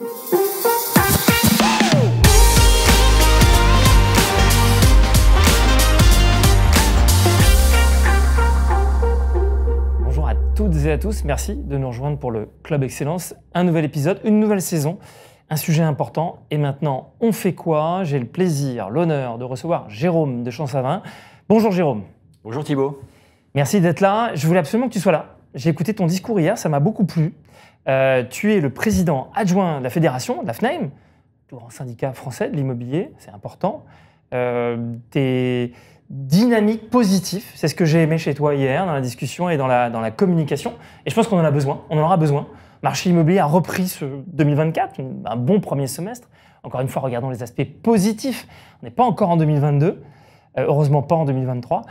Bonjour à toutes et à tous, merci de nous rejoindre pour le Club Excellence. Un nouvel épisode, une nouvelle saison, un sujet important. Et maintenant, on fait quoi J'ai le plaisir, l'honneur de recevoir Jérôme de Champsavin. Bonjour Jérôme. Bonjour Thibault. Merci d'être là. Je voulais absolument que tu sois là. J'ai écouté ton discours hier, ça m'a beaucoup plu. Euh, tu es le président adjoint de la fédération, de la FNAIM, un syndicat français de l'immobilier, c'est important. Euh, T'es dynamique, positif, c'est ce que j'ai aimé chez toi hier dans la discussion et dans la, dans la communication. Et je pense qu'on en a besoin, on en aura besoin. Marché immobilier a repris ce 2024, un bon premier semestre. Encore une fois, regardons les aspects positifs. On n'est pas encore en 2022. Euh, heureusement pas en 2023.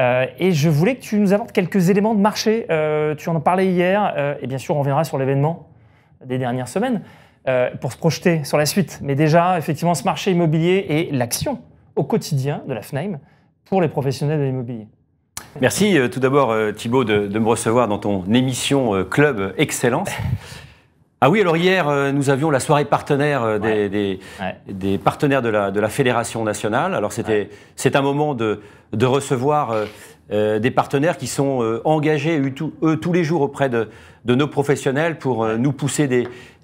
Euh, et je voulais que tu nous apportes quelques éléments de marché. Euh, tu en as parlé hier, et bien sûr, on reviendra sur l'événement des dernières semaines pour se projeter sur la suite. Mais déjà, effectivement, ce marché immobilier et l'action au quotidien de la FNAIM pour les professionnels de l'immobilier. Merci tout d'abord, Thibault, de, de, me recevoir dans ton émission Club Excellence. Ah oui, alors hier, euh, nous avions la soirée partenaire euh, des, partenaires de la, de la Fédération nationale. Alors c'était, c'est un moment de, recevoir euh, des partenaires qui sont engagés, eux, tous les jours auprès de, nos professionnels pour nous pousser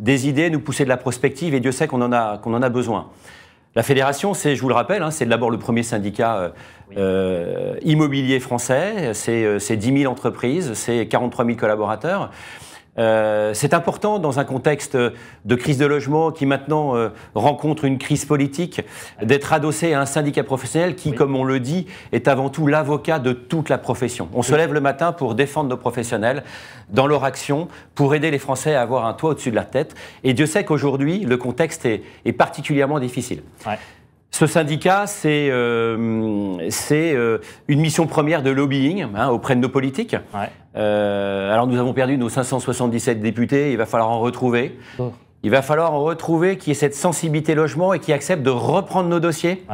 des, idées, nous pousser de la prospective, et Dieu sait qu'on en a, qu'on en a besoin. La fédération, c'est, je vous le rappelle, hein, c'est d'abord le premier syndicat immobilier français, c'est, 10 000 entreprises, c'est 43 000 collaborateurs. Euh, c'est important dans un contexte de crise de logement qui maintenant euh, rencontre une crise politique, d'être adossé à un syndicat professionnel qui, comme on le dit, est avant tout l'avocat de toute la profession. On se lève le matin pour défendre nos professionnels dans leur action, pour aider les Français à avoir un toit au-dessus de la tête. Et Dieu sait qu'aujourd'hui, le contexte est, particulièrement difficile. Ce syndicat, c'est euh, euh, une mission première de lobbying hein, auprès de nos politiques. Euh, alors nous avons perdu nos 577 députés, il va falloir en retrouver. Oh. Il va falloir en retrouver qui ait cette sensibilité logement et qui accepte de reprendre nos dossiers.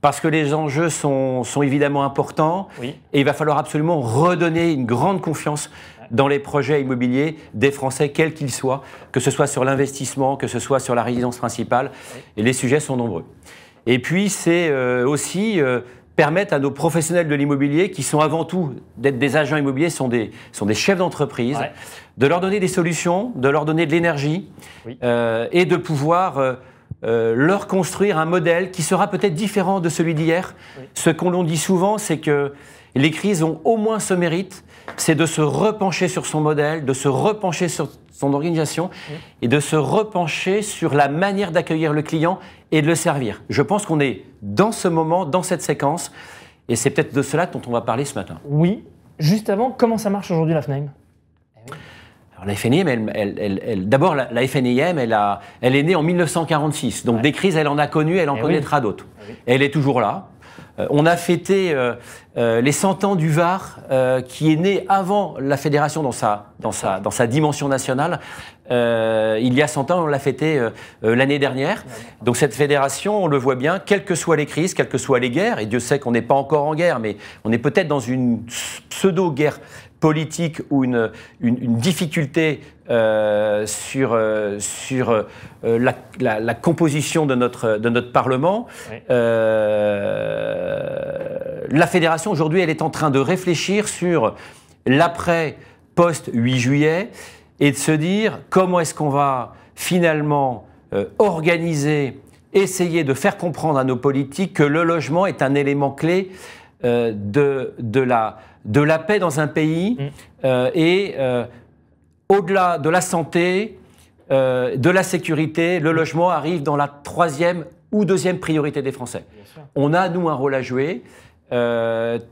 Parce que les enjeux sont, évidemment importants et il va falloir absolument redonner une grande confiance dans les projets immobiliers des Français, quels qu'ils soient, que ce soit sur l'investissement, que ce soit sur la résidence principale. Et les sujets sont nombreux. Et puis, c'est euh, aussi euh, permettre à nos professionnels de l'immobilier, qui sont avant tout d'être des agents immobiliers, sont des, sont des chefs d'entreprise, de leur donner des solutions, de leur donner de l'énergie euh, et de pouvoir leur construire un modèle qui sera peut-être différent de celui d'hier. Ce qu'on l'on dit souvent, c'est que les crises ont au moins ce mérite c'est de se repencher sur son modèle, de se repencher sur son organisation et de se repencher sur la manière d'accueillir le client et de le servir. Je pense qu'on est dans ce moment, dans cette séquence, et c'est peut-être de cela dont on va parler ce matin. Oui. Juste avant, comment ça marche aujourd'hui la FNAIM la FNIM, d'abord, la, la FNIM, elle, est née en 1946. Donc, des crises, elle en a connues, elle en eh connaîtra d'autres. Eh elle est toujours là. Euh, on a fêté euh, euh, les 100 ans du VAR, qui est né avant la fédération dans sa, dans sa, dans sa dimension nationale. il y a 100 ans, on l'a fêté l'année dernière. Donc cette fédération, on le voit bien, quelles que soient les crises, quelles que soient les guerres, et Dieu sait qu'on n'est pas encore en guerre, mais on est peut-être dans une pseudo-guerre politique ou une, difficulté euh, sur, euh, sur euh, la, composition de notre, de notre Parlement. la fédération, aujourd'hui, elle est en train de réfléchir sur l'après post 8 juillet et de se dire comment est-ce qu'on va finalement organiser, essayer de faire comprendre à nos politiques que le logement est un élément clé de, de la de la paix dans un pays mm. euh, et euh, au-delà de la santé, euh, de la sécurité, le mm. logement arrive dans la troisième ou deuxième priorité des Français. On a, nous, un rôle à jouer.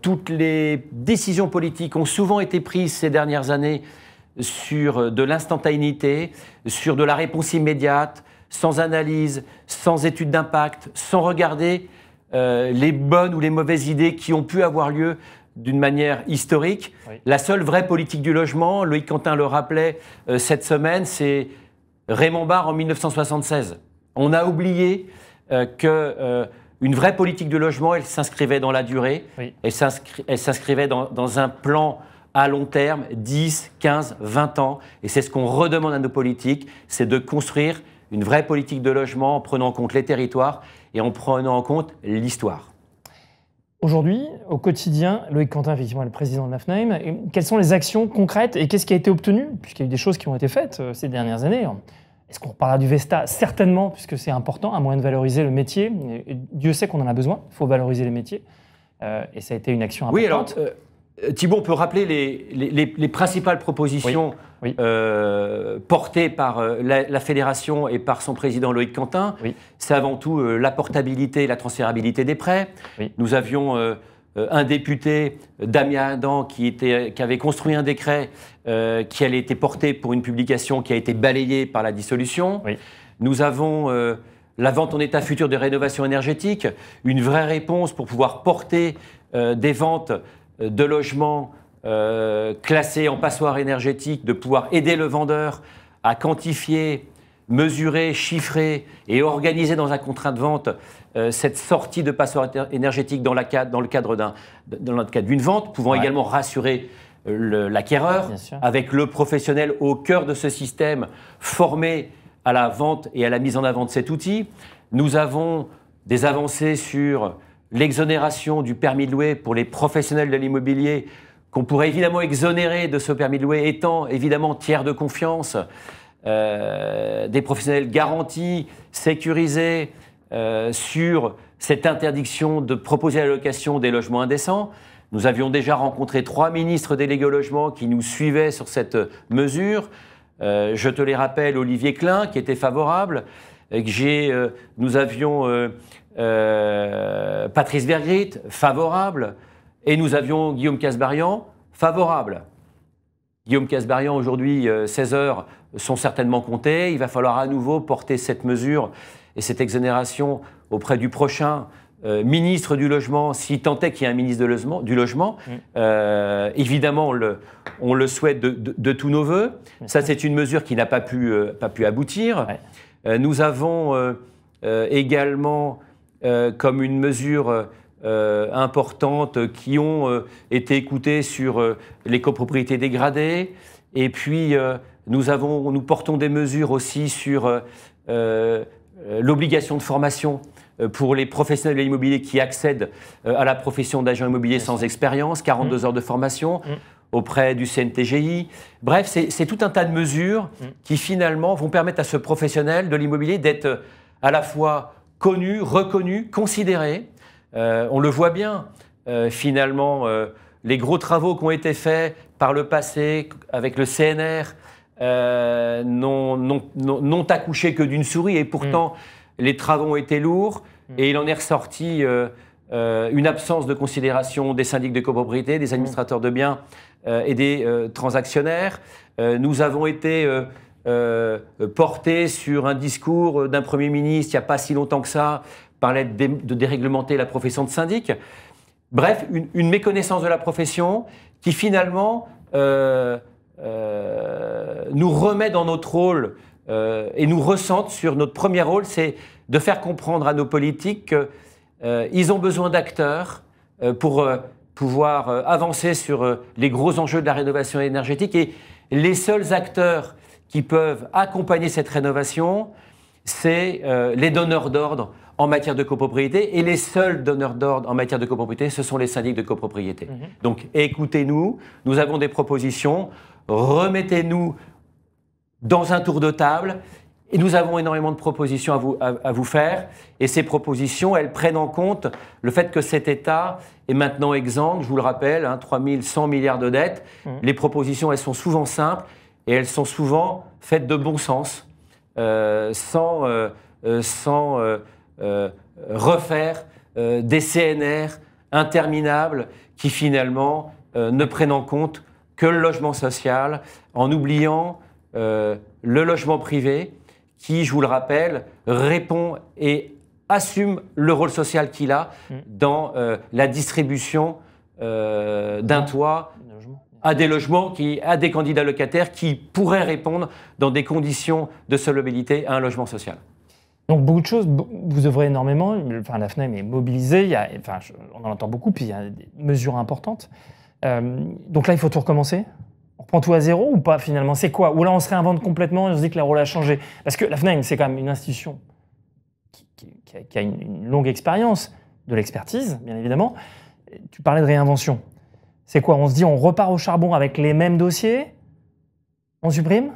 toutes les décisions politiques ont souvent été prises ces dernières années sur de l'instantanéité, sur de la réponse immédiate, sans analyse, sans étude d'impact, sans regarder les bonnes ou les mauvaises idées qui ont pu avoir lieu d'une manière historique. La seule vraie politique du logement, Loïc Quentin le rappelait euh, cette semaine, c'est Raymond Barre en 1976. On a oublié euh, que euh, une vraie politique du logement, elle s'inscrivait dans la durée, elle s'inscrivait dans, dans, un plan à long terme, 10, 15, 20 ans. Et c'est ce qu'on redemande à nos politiques, c'est de construire une vraie politique de logement en prenant en compte les territoires et en prenant en compte l'histoire. Aujourd'hui, au quotidien, Loïc Quentin, effectivement, est le président de l'AFNAIM. Quelles sont les actions concrètes et qu'est-ce qui a été obtenu Puisqu'il y a eu des choses qui ont été faites euh, ces dernières années. Est-ce qu'on reparlera du Vesta Certainement, puisque c'est important, un moyen de valoriser le métier. Dieu sait qu'on en a besoin, il faut valoriser les métiers. Euh, et ça a été une action importante. Euh, euh, Thibault, on peut rappeler les, principales propositions euh, portées par euh, la, fédération et par son président Loïc Quentin. C'est avant tout la portabilité et la transférabilité des prêts. Nous avions un député, Damien Adam, qui, qui avait construit un décret qui allait être porté pour une publication qui a été balayée par la dissolution. Nous avons la vente en état futur de rénovation énergétique, une vraie réponse pour pouvoir porter des ventes de logements euh, classés en passoire énergétique, de pouvoir aider le vendeur à quantifier, mesurer, chiffrer et organiser dans un contrat de vente euh, cette sortie de passoire énergétique dans, la, dans le cadre d'une vente, pouvant également rassurer euh, l'acquéreur, avec le professionnel au cœur de ce système, formé à la vente et à la mise en avant de cet outil. Nous avons des avancées sur l'exonération du permis de louer pour les professionnels de l'immobilier, qu'on pourrait évidemment exonérer de ce permis de louer, étant évidemment tiers de confiance, euh, des professionnels garantis, sécurisés euh, sur cette interdiction de proposer la location des logements indécents. Nous avions déjà rencontré trois ministres délégués au logement qui nous suivaient sur cette mesure. Euh, je te les rappelle, Olivier Klein, qui était favorable que j'ai, euh, nous avions euh, euh, Patrice Vergrit, favorable, et nous avions Guillaume Casbarian, favorable. Guillaume Casbarian, aujourd'hui, 16 heures sont certainement comptées. Il va falloir à nouveau porter cette mesure et cette exonération auprès du prochain ministre du Logement, si tant est qu'il y ait un ministre de logement, du Logement. évidemment, on le, on le souhaite de, tous nos voeux. Ça, c'est une mesure qui n'a pas, pu, pas pu aboutir. Euh, nous avons euh, euh, également comme une mesure importante qui ont été écoutées sur les copropriétés dégradées. Et puis, nous, avons, nous portons des mesures aussi sur l'obligation de formation pour les professionnels de l'immobilier qui accèdent à la profession d'agent immobilier sans expérience, 42 mmh. heures de formation. Mmh auprès du CNTGI. Bref, c'est tout un tas de mesures mm. qui finalement vont permettre à ce professionnel de l'immobilier d'être euh, à la fois connu, reconnu, considéré. Euh, on le voit bien, euh, finalement, les gros travaux qui ont été faits par le passé avec le CNR n'ont accouché que d'une souris et pourtant mm. les travaux ont été lourds mm. et il en est ressorti euh, une absence de considération des syndics de copropriété, des mm. administrateurs de biens euh, et des euh, transactionnaires. nous avons été portés sur un discours d'un Premier ministre il n'y a pas si longtemps que ça, par de, de déréglementer la profession de syndic. Bref, une, méconnaissance de la profession qui finalement nous remet dans notre rôle et nous ressente sur notre premier rôle, c'est de faire comprendre à nos politiques que euh, ils ont besoin d'acteurs euh, pour euh, pouvoir avancer sur les gros enjeux de la rénovation énergétique. Et les seuls acteurs qui peuvent accompagner cette rénovation, c'est les donneurs d'ordre en matière de copropriété. Et les seuls donneurs d'ordre en matière de copropriété, ce sont les syndics de copropriété. Mhm. Donc écoutez-nous, nous avons des propositions, remettez-nous dans un tour de table et nous avons énormément de propositions à vous, à, vous faire. Et ces propositions, elles prennent en compte le fait que cet État est maintenant exempt, je vous le rappelle, 3 hein, 100 milliards de dettes. Mmh. Les propositions, elles sont souvent simples et elles sont souvent faites de bon sens, euh, sans, euh, euh, sans refaire des CNR interminables qui finalement ne prennent en compte que le logement social, en oubliant le logement privé qui, je vous le rappelle, répond et assume le rôle social qu'il a mm. dans euh, la distribution euh, d'un toit à des logements, qui, à des candidats locataires qui pourraient répondre dans des conditions de solubilité à un logement social. Donc beaucoup de choses, vous œuvrez énormément, enfin, la FNAM est mobilisée, enfin, on en entend beaucoup, puis il y a des mesures importantes. Euh, donc là, il faut tout recommencer prend tout à zéro ou pas finalement C'est quoi Ou là on se réinvente complètement et on se dit que la rôle a changé Parce que la FNAIM, c'est quand même une institution qui, a, une, longue expérience de l'expertise, bien évidemment. Tu parlais de réinvention. C'est quoi On se dit on repart au charbon avec les mêmes dossiers, on supprime,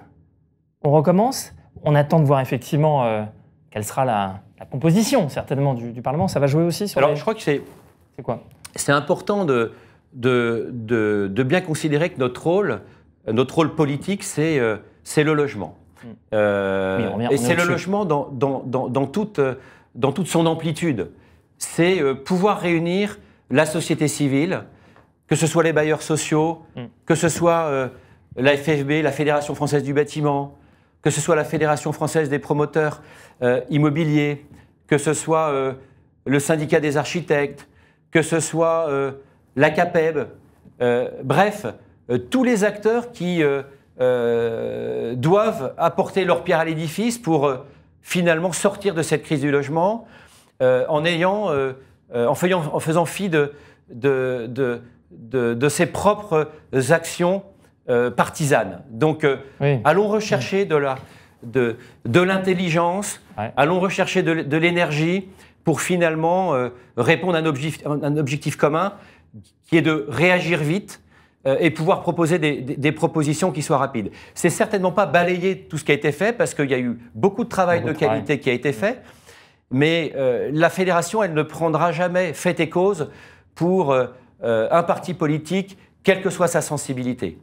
on recommence, on attend de voir effectivement euh, quelle sera la, composition certainement du, Parlement. Ça va jouer aussi sur Alors je crois que c'est... C'est quoi C'est important de, de, de, de bien considérer que notre rôle, notre rôle politique, c'est le logement. et c'est le logement dans, toute, euh, dans toute son amplitude. C'est euh, pouvoir réunir la société civile, que ce soit les bailleurs sociaux, mm. que ce soit euh, la FFB, la Fédération française du bâtiment, que ce soit la Fédération française des promoteurs immobiliers, que ce soit le syndicat des architectes, que ce soit la CAPEB. bref, euh, tous les acteurs qui euh, euh, doivent apporter leur pierre à l'édifice pour finalement sortir de cette crise du logement en, ayant, en, faisant, en faisant fi de, de, ses propres actions partisanes. Donc, allons rechercher de la de, l'intelligence, allons rechercher de, l'énergie pour finalement répondre à un objectif, un objectif commun qui est de réagir vite, euh, et pouvoir proposer des, propositions qui soient rapides. C'est certainement pas balayer tout ce qui a été fait parce qu'il y a eu beaucoup de travail de qualité qui a été mmh. fait, mais euh, la fédération, elle ne prendra jamais fait et cause pour euh, un parti politique, quelle que soit sa sensibilité.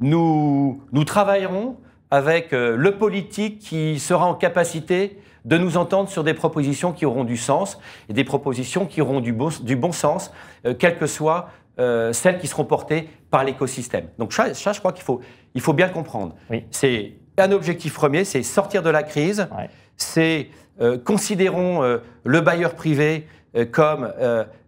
Nous, travaillerons avec le politique qui sera en capacité de nous entendre sur des propositions qui auront du sens et des propositions qui auront du bon, du bon sens, quel que soit euh, celles qui seront portées par l'écosystème. Donc ça, je crois qu'il faut, il faut bien comprendre. C'est un objectif premier, c'est sortir de la crise, c'est euh, considérons euh, le bailleur privé comme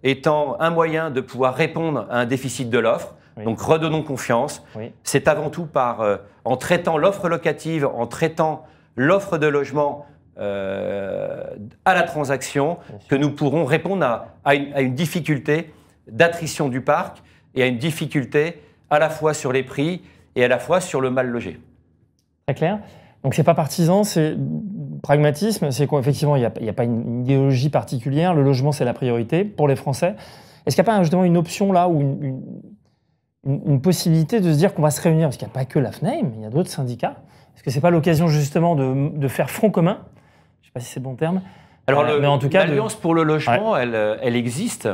étant un moyen de pouvoir répondre à un déficit de l'offre. Donc redonnons confiance. C'est avant tout par en traitant l'offre locative, en traitant l'offre de logement à la transaction, que nous pourrons répondre à, à une difficulté d'attrition du parc et à une difficulté à la fois sur les prix et à la fois sur le mal logé. Très clair. Donc c'est pas partisan, c'est pragmatisme, c'est qu'effectivement il n'y a, pas une idéologie particulière, le logement c'est la priorité pour les Français. Est-ce qu'il n'y a pas justement une option là ou une, possibilité de se dire qu'on va se réunir Parce qu'il n'y a pas que mais il y a d'autres syndicats. Est-ce que c'est pas l'occasion justement de, de, faire front commun Je ne sais pas si c'est le bon terme, alors, euh, en tout cas, l'alliance pour le logement, elle, euh, elle, existe.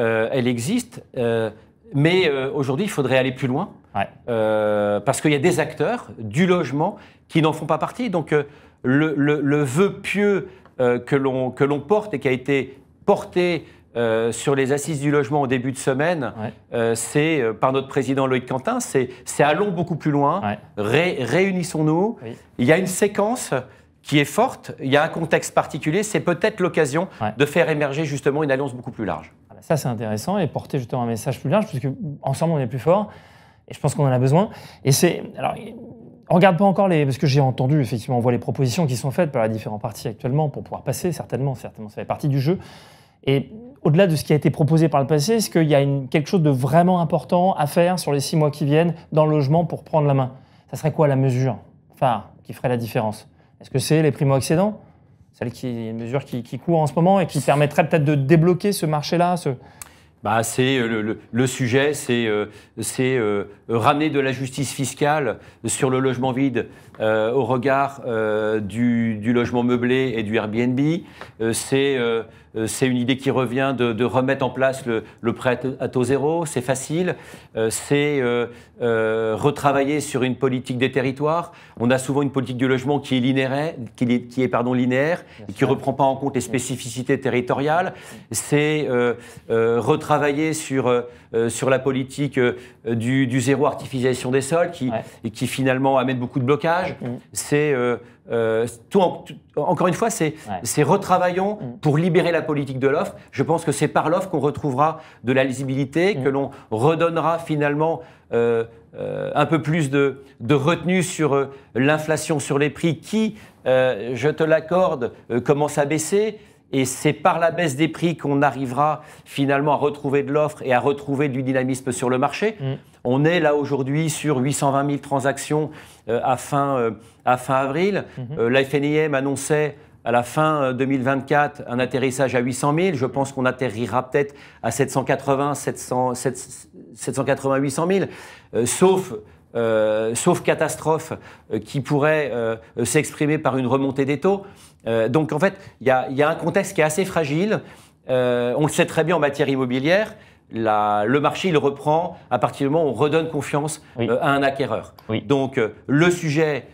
Euh, elle existe. mais aujourd'hui, il faudrait aller plus loin. parce qu'il y a des acteurs du logement qui n'en font pas partie. Donc, le, vœu pieux que l'on porte et qui a été porté sur les assises du logement au début de semaine, c'est par notre président Loïc Quentin, c'est allons beaucoup plus loin, réunissons-nous. Il y a une séquence qui est forte, il y a un contexte particulier, c'est peut-être l'occasion de faire émerger justement une alliance beaucoup plus large. Ah bah ça, c'est intéressant et porter justement un message plus large, parce qu'ensemble, ensemble, on est plus fort et je pense qu'on en a besoin. Et c'est. Alors, on regarde pas encore les. Parce que j'ai entendu, effectivement, on voit les propositions qui sont faites par les différents partis actuellement pour pouvoir passer, certainement, certainement, ça fait partie du jeu. Et au-delà de ce qui a été proposé par le passé, est-ce qu'il y a quelque chose de vraiment important à faire sur les six mois qui viennent dans le logement pour prendre la main Ça serait quoi la mesure phare qui ferait la différence est-ce que c'est les primo-accédants Celle qui est une mesure qui, court en ce moment et qui permettrait peut-être de débloquer ce marché-là bah, c'est euh, le, sujet, c'est euh, euh, ramener de la justice fiscale sur le logement vide euh, au regard euh, du, logement meublé et du Airbnb. Euh, c'est c'est une idée qui revient de, remettre en place le, prêt à taux zéro, c'est facile, c'est retravailler sur une politique des territoires. On a souvent une politique du logement qui est linéaire, et qui ne reprend pas en compte les spécificités territoriales. C'est retravailler sur euh, sur la politique euh, du, zéro artificialisation des sols, qui, finalement amène beaucoup de blocages. Mm. C'est euh, encore une fois, c'est retravaillons mm. pour libérer la politique de l'offre. Je pense que c'est par l'offre qu'on retrouvera de la lisibilité, mm. que l'on redonnera finalement un peu plus de, de retenue sur l'inflation, sur les prix, qui, je te l'accorde, commence à baisser. Et c'est par la baisse des prix qu'on arrivera finalement à retrouver de l'offre et à retrouver du dynamisme sur le marché. Mm. On est là aujourd'hui sur 820 000 transactions euh, euh, à, fin, avril. Mm-hmm. Euh, la FNIM annonçait à la fin 2024 un atterrissage à 800 000. Je pense qu'on atterrira peut-être à 780, 700, 780, 800 000, sauf euh, sauf catastrophe euh, qui pourrait euh, s'exprimer par une remontée des taux. donc en fait, il y, a, un contexte qui est assez fragile. on le sait très bien en matière immobilière. le marché, il reprend à partir du moment où on redonne confiance à un acquéreur. Donc le sujet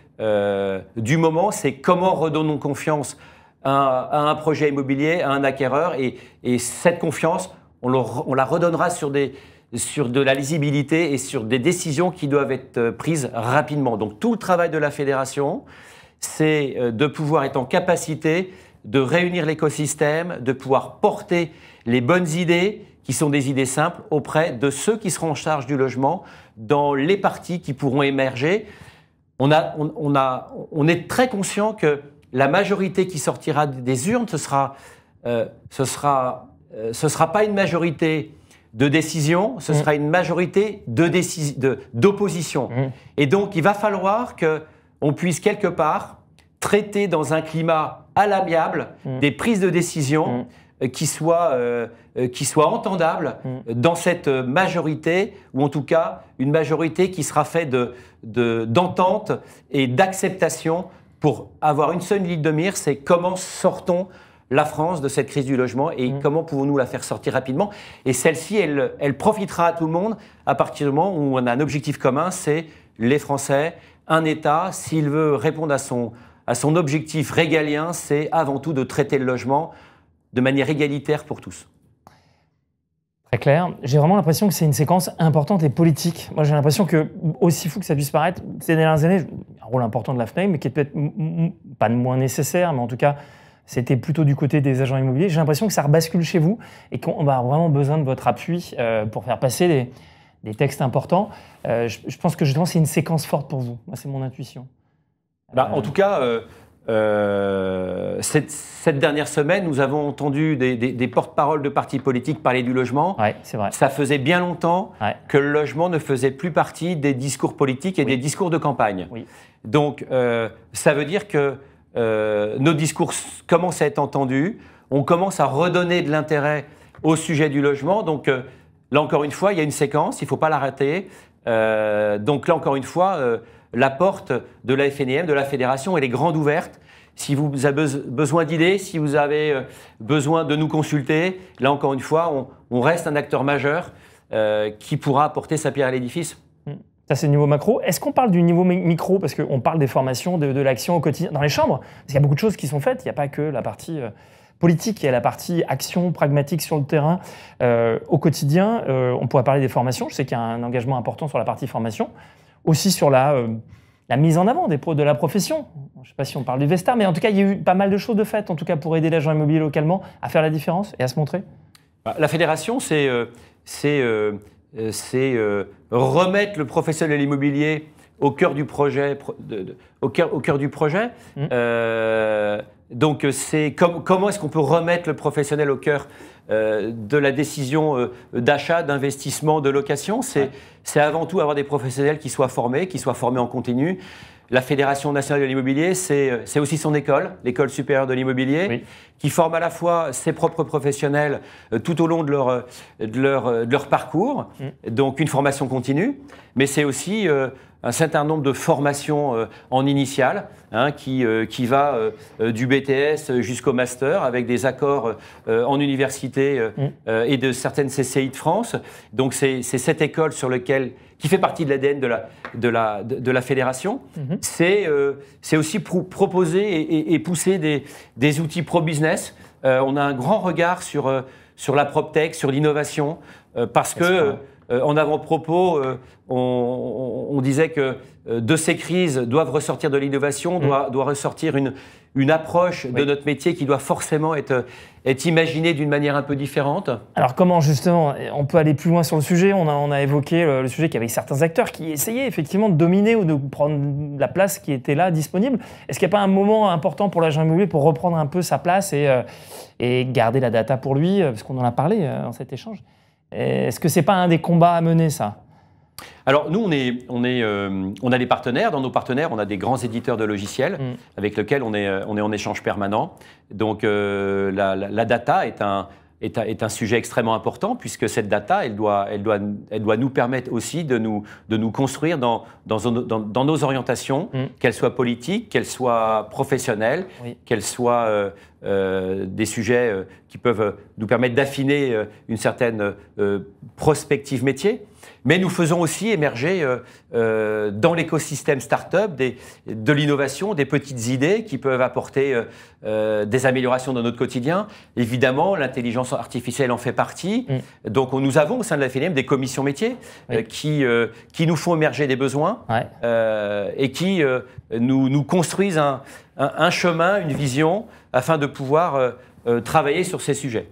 du moment, c'est comment redonnons confiance à, un projet immobilier, à un acquéreur, et, cette confiance, on la redonnera sur des, sur de la lisibilité et sur des décisions qui doivent être euh, prises rapidement. Donc tout le travail de la fédération, c'est euh, de pouvoir être en capacité de réunir l'écosystème, de pouvoir porter les bonnes idées qui sont des idées simples auprès de ceux qui seront en charge du logement dans les parties qui pourront émerger. On, est très conscient que la majorité qui sortira des urnes, ce sera, euh, ce sera, ce sera pas une majorité de décision, ce mm. sera une majorité d'opposition. De mm. de, Et donc, il va falloir qu'on puisse quelque part traiter dans un climat à l'amiable mm. des prises de décision euh, qui soient, euh, euh, qui entendables dans cette majorité, ou en tout cas une majorité qui sera faite d'entente et d'acceptation pour avoir une seule ligne de mire, c'est comment sortons la France de cette crise du logement et mm. comment pouvons-nous la faire sortir rapidement. Et celle-ci, elle, profitera à tout le monde à partir du moment où on a un objectif commun, c'est les Français, un État, s'il veut répondre à son, à son objectif régalien, c'est avant tout de traiter le logement de manière égalitaire pour tous. Très clair. J'ai vraiment l'impression que c'est une séquence importante et politique. Moi, j'ai l'impression que, aussi fou que ça puisse paraître, ces dernières années, un rôle important de la FN e mais qui est peut-être pas de moins nécessaire, mais en tout cas c'était plutôt du côté des agents immobiliers. J'ai l'impression que ça rebascule chez vous et qu'on a vraiment besoin de votre appui euh, pour faire passer des, textes importants. Euh, je, pense que justement, c'est une séquence forte pour vous. Moi, c'est mon intuition. Bah, en tout cas, euh, cette, dernière semaine, nous avons entendu des, porte-paroles de partis politiques parler du logement. c'est Ça faisait bien longtemps que le logement ne faisait plus partie des discours politiques et des discours de campagne. Donc, ça veut dire que euh, nos discours commencent à être entendus, on commence à redonner de l'intérêt au sujet du logement. Donc euh, là encore une fois, il y a une séquence, il ne faut pas la rater. Euh, donc là encore une fois, la porte de la FNM, de la fédération, elle est grande ouverte. Si vous avez besoin d'idées, si vous avez besoin de nous consulter, là encore une fois, on, on reste un acteur majeur qui pourra apporter sa pierre à l'édifice. Ça, c'est le niveau macro. Est-ce qu'on parle du niveau micro Parce qu'on parle des formations, de, l'action au quotidien, dans les chambres. Parce qu'il y a beaucoup de choses qui sont faites. Il n'y a pas que la partie euh, politique, il y a la partie action pragmatique sur le terrain. Euh, au quotidien, euh, on pourrait parler des formations. Je sais qu'il y a un engagement important sur la partie formation. Aussi sur la, la mise en avant des de la profession. Je ne sais pas si on parle du Vesta, mais en tout cas, il y a eu pas mal de choses de faites, en tout cas pour aider l'agent immobilier localement à faire la différence et à se montrer. Bah, la fédération, c'est euh, c'est euh, remettre le professionnel immobilier au cœur du projet. au, cœur, du projet. Mmh. Euh, donc, c'est comment est-ce qu'on peut remettre le professionnel au cœur de la décision d'achat, d'investissement, de location C'est avant tout avoir des professionnels qui soient formés, qui soient formés en continu, la Fédération nationale de l'immobilier, euh, c'est aussi son école, l'école supérieure de l'immobilier, qui forme à la fois ses propres professionnels euh, tout au long de leur, euh, parcours, mm. donc une formation continue, mais c'est aussi un certain nombre de formations en initiale, hein, qui, qui va du BTS jusqu'au master, avec des accords en université mm. et de certaines CCI de France. Donc c'est cette école sur laquelle qui fait partie de l'ADN de la, de la, de, la fédération, mhm. c'est euh, c'est aussi proposer et, pousser des, des outils pro-business. Euh, on a un grand regard sur, la euh, sur la PropTech, sur l'innovation, parce que en avant-propos, on, disait que de ces crises doivent ressortir de l'innovation, mhm. doit, doit ressortir une, une approche de notre métier qui doit forcément être, être imaginée d'une manière un peu différente Alors comment justement on peut aller plus loin sur le sujet on a, évoqué le, sujet qu'il y avait certains acteurs qui essayaient effectivement de dominer ou de prendre la place qui était là disponible. Est-ce qu'il n'y a pas un moment important pour l'agent immobilier pour reprendre un peu sa place et, euh, et garder la data pour lui euh, Parce qu'on en a parlé euh, dans cet échange. Est-ce que c'est pas un des combats à mener ça alors nous, on, est, on, est, euh, on a des partenaires. Dans nos partenaires, on a des grands éditeurs de logiciels mm. avec lesquels on est, euh, on est en échange permanent. Donc euh, la, data est un, est, est, un sujet extrêmement important puisque cette data, elle doit, elle doit, elle doit nous permettre aussi de nous, de nous construire dans, dans, nos orientations, mm. qu'elles soient politiques, qu'elles soient professionnelles, qu'elles soient... des sujets qui peuvent nous permettre d'affiner une certaine prospective métier. Mais nous faisons aussi émerger euh, euh, dans l'écosystème start-up des, de l'innovation, des petites idées qui peuvent apporter euh, des améliorations dans notre quotidien. Évidemment, l'intelligence artificielle en fait partie. Mm. Donc, on, nous avons au sein de la FNM des commissions métiers qui, qui nous font émerger des besoins et qui nous, construisent un, chemin, une vision, afin de pouvoir travailler sur ces sujets.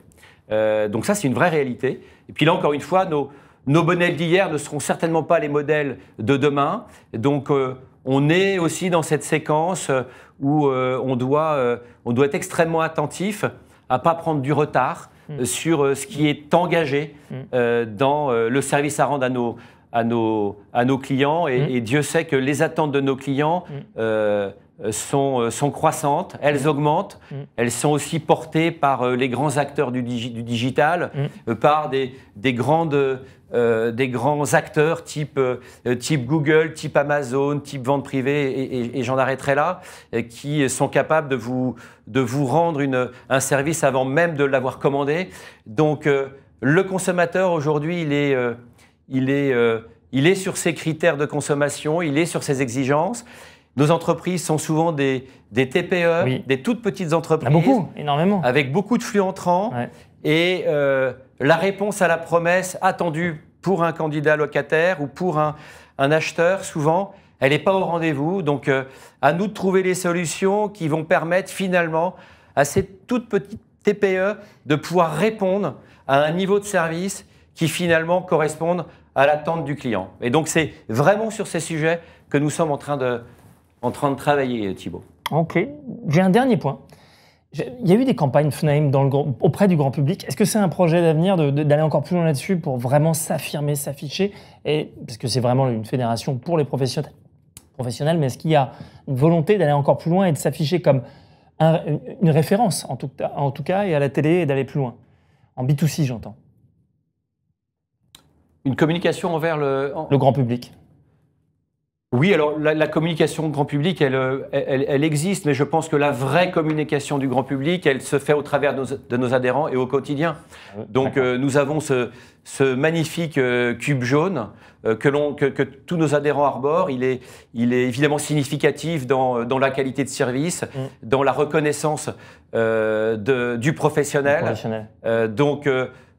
donc ça, c'est une vraie réalité. Et puis là, encore une fois, nos, nos modèles d'hier ne seront certainement pas les modèles de demain. Donc, euh, on est aussi dans cette séquence euh, où euh, on, doit, on doit être extrêmement attentif à ne pas prendre du retard hmm. sur ce qui est engagé hmm. dans le service à rendre à nos, à nos, à nos clients. Et, hmm. Dieu sait que les attentes de nos clients sont, sont croissantes, elles augmentent, elles sont aussi portées par les grands acteurs du, du digital, par des, des, grandes, euh, des grands acteurs type, euh, type Google, type Amazon, type vente privée, et, j'en arrêterai là, euh, qui sont capables de vous, de vous rendre une, un service avant même de l'avoir commandé. Donc le consommateur aujourd'hui, il est, il, est, il est sur ses critères de consommation, il est sur ses exigences. Nos entreprises sont souvent des, TPE, des toutes petites entreprises. beaucoup, énormément. Avec beaucoup de flux entrants. Et la réponse à la promesse attendue pour un candidat locataire ou pour un, acheteur, souvent, elle n'est pas au rendez-vous. Donc, euh, à nous de trouver les solutions qui vont permettre finalement à ces toutes petites TPE de pouvoir répondre à un niveau de service qui finalement corresponde à l'attente du client. Et donc, c'est vraiment sur ces sujets que nous sommes en train de, en train de travailler, Thibault. Ok. J'ai un dernier point. Il y a eu des campagnes FNAIM auprès du grand public. Est-ce que c'est un projet d'avenir d'aller encore plus loin là-dessus pour vraiment s'affirmer, s'afficher Parce que c'est vraiment une fédération pour les professionnels. professionnels mais est-ce qu'il y a une volonté d'aller encore plus loin et de s'afficher comme une référence, en tout, cas, et à la télé, et d'aller plus loin En B2C, j'entends. Une communication envers Le grand public. Oui, alors la, la, communication grand public, euh, elle, elle, existe, mais je pense que la vraie communication du grand public, elle se fait au travers de nos, adhérents et au quotidien. Donc euh, nous avons ce, ce magnifique euh, cube jaune que, que, que, tous nos adhérents arborent. Il est, il est évidemment significatif dans, la qualité de service, mm. dans la reconnaissance du professionnel. Du professionnel. donc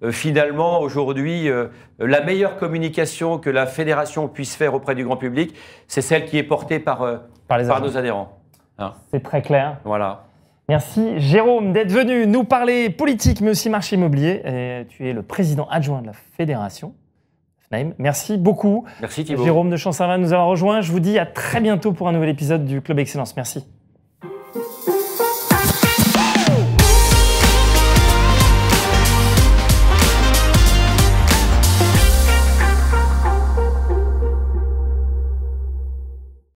euh, finalement, aujourd'hui, euh, la meilleure communication que la fédération puisse faire auprès du grand public, c'est celle qui est portée par, euh, par, nos adhérents. Hein. c'est très clair. Voilà. Merci Jérôme d'être venu nous parler politique, mais aussi marché immobilier. tu es le président adjoint de la fédération. Merci beaucoup. Merci Thibault. Jérôme de chanceva nous avoir rejoint. Je vous dis à très bientôt pour un nouvel épisode du Club Excellence. Merci.